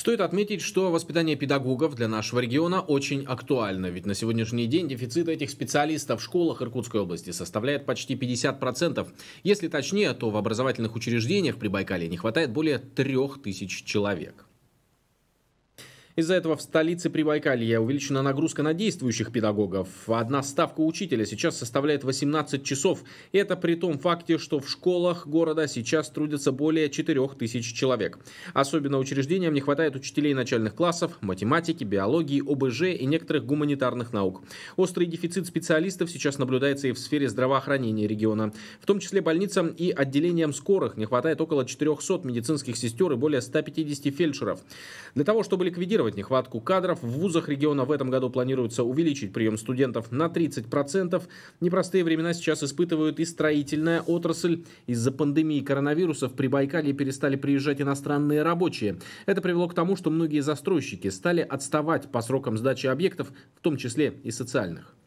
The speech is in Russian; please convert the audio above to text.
Стоит отметить, что воспитание педагогов для нашего региона очень актуально, ведь на сегодняшний день дефицит этих специалистов в школах Иркутской области составляет почти 50%. Если точнее, то в образовательных учреждениях при Байкале не хватает более 3000 человек. Из-за этого в столице Прибайкалья увеличена нагрузка на действующих педагогов. Одна ставка учителя сейчас составляет 18 часов. это при том факте, что в школах города сейчас трудятся более 4 тысяч человек. Особенно учреждениям не хватает учителей начальных классов, математики, биологии, ОБЖ и некоторых гуманитарных наук. Острый дефицит специалистов сейчас наблюдается и в сфере здравоохранения региона. В том числе больницам и отделениям скорых не хватает около 400 медицинских сестер и более 150 фельдшеров. Для того, чтобы ликвидировать компенсировать нехватку кадров. В вузах региона в этом году планируется увеличить прием студентов на 30%. Непростые времена сейчас испытывают и строительная отрасль. Из-за пандемии коронавируса в Прибайкалье перестали приезжать иностранные рабочие. Это привело к тому, что многие застройщики стали отставать по срокам сдачи объектов, в том числе и социальных.